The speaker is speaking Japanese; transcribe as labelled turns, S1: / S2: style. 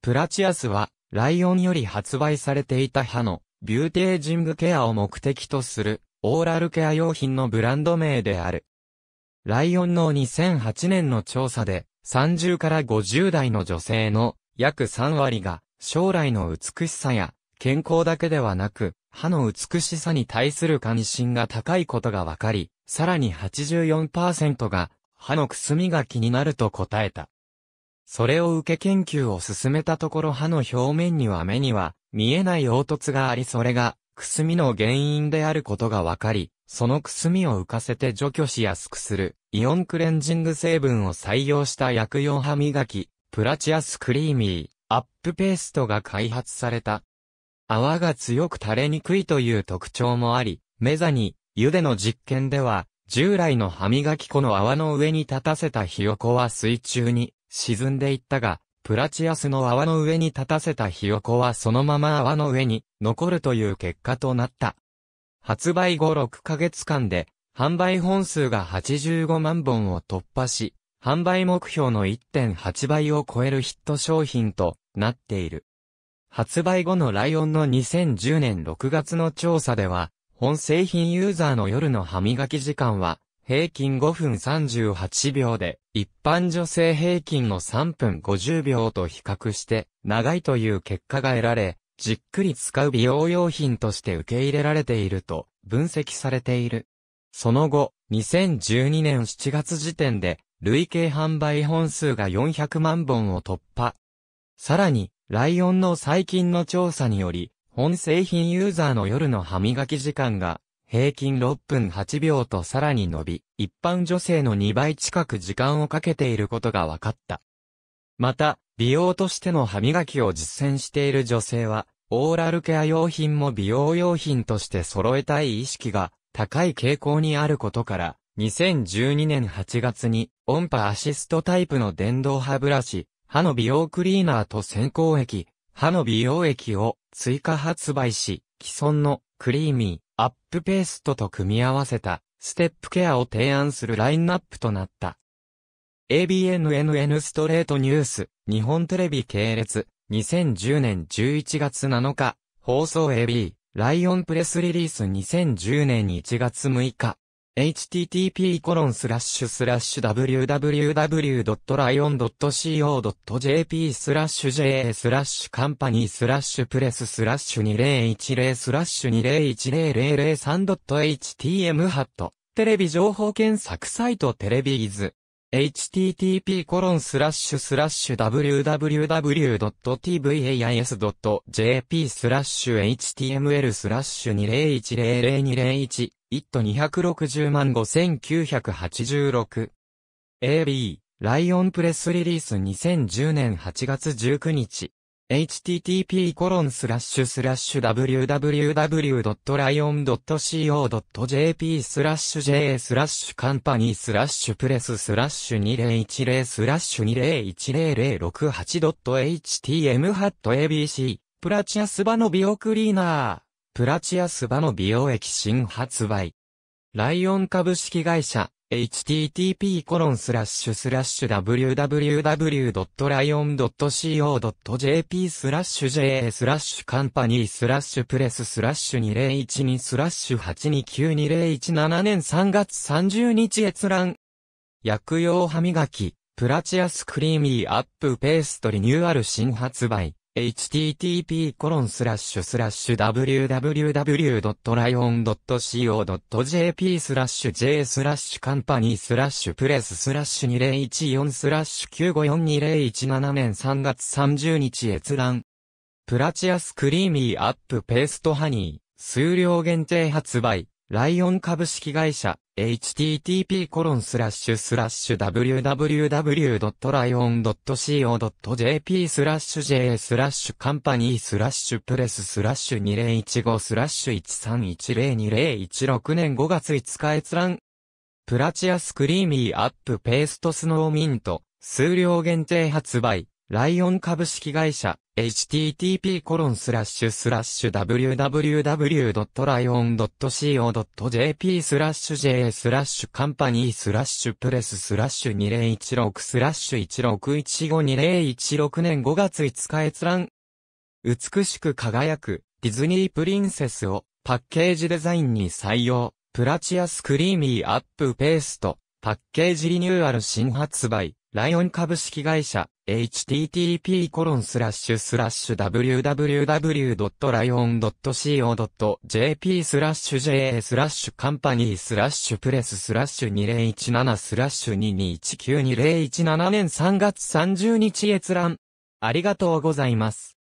S1: プラチアスは、ライオンより発売されていた歯の、ビューテージングケアを目的とする、オーラルケア用品のブランド名である。ライオンの2008年の調査で、30から50代の女性の約3割が、将来の美しさや、健康だけではなく、歯の美しさに対する関心が高いことが分かり、さらに84%が、歯のくすみが気になると答えた。それを受け研究を進めたところ歯の表面には目には見えない凹凸がありそれがくすみの原因であることが分かり、そのくすみを浮かせて除去しやすくするイオンクレンジング成分を採用した薬用歯磨き、プラチアスクリーミー、アップペーストが開発された。泡が強く垂れにくいという特徴もあり、メザに、茹での実験では、従来の歯磨き粉の泡の上に立たせたひよこは水中に沈んでいったが、プラチアスの泡の上に立たせたヒヨコはそのまま泡の上に残るという結果となった。発売後6ヶ月間で、販売本数が85万本を突破し、販売目標の1.8倍を超えるヒット商品となっている。発売後のライオンの2010年6月の調査では、本製品ユーザーの夜の歯磨き時間は平均5分38秒で、一般女性平均の3分50秒と比較して、長いという結果が得られ、じっくり使う美容用品として受け入れられていると分析されている。その後、2012年7月時点で、累計販売本数が400万本を突破。さらに、ライオンの最近の調査により、本製品ユーザーの夜の歯磨き時間が平均6分8秒とさらに伸び、一般女性の2倍近く時間をかけていることが分かった。また、美容としての歯磨きを実践している女性は、オーラルケア用品も美容用品として揃えたい意識が高い傾向にあることから、2012年8月に音波アシストタイプの電動歯ブラシ、歯の美容クリーナーと先行液、歯の美容液を追加発売し、既存のクリーミー、アップペーストと組み合わせた、ステップケアを提案するラインナップとなった。ABNNN ストレートニュース、日本テレビ系列、2010年11月7日、放送 AB、ライオンプレスリリース2010年1月6日。http://www.lion.co.jp スラッシュ JA スラッシュカンパニースラッシュプレススラッシュ2010スラッシュ 201003.htm 0ハットテレビ情報検索サイトテレビーズ http コロンスラッシュスラッシュ www.tvais.jp スラッシュ html スラッシュ201002001 1都260万5986。AB、ライオンプレスリリース2010年8月19日。http コロンスラッシュスラッシュ www.lion.co.jp スラッシュ j スラッシュカンパニースラッシュプレススラッシュ2010スラッシュ 20101068.htm ハット abc プラチアスバのビオクリーナープラチアスバの美容液新発売。ライオン株式会社、http コロンスラッシュスラッシュ www.lion.co.jp スラッシュ JA スラッシュカンパニースラッシュプレススラッシュ2012スラッシュ8292017年3月30日閲覧。薬用歯磨き、プラチアスクリーミーアップペーストリニューアル新発売。http://www.lion.co.jp スラッシュ j c ラッシュカンパニースラッシュプレススラッシュ2014スラッシュ9542017年3月30日閲覧。プラチアスクリーミーアップペーストハニー、数量限定発売。ライオン株式会社、http://www.lion.co.jp スラッシュ j スラッシュカンパニースラッシュプレススラッシュ2015スラッシュ13102016年5月5日閲覧。プラチアスクリーミーアップペーストスノーミント、数量限定発売。ライオン株式会社、http://www.lion.co.jp スラッシュ j スラッシュカンパニースラッシュプレススラッシュ2016スラッシュ16152016年5月5日閲覧。美しく輝くディズニープリンセスをパッケージデザインに採用。プラチアスクリーミーアップペースト。パッケージリニューアル新発売。ライオン株式会社 http://www.lion.co.jp コロンススララッッシシュュスラッシュ JA スラッシュカンパニースラッシュプレススラッシュ2017スラッシュ22192017年3月30日閲覧。ありがとうございます。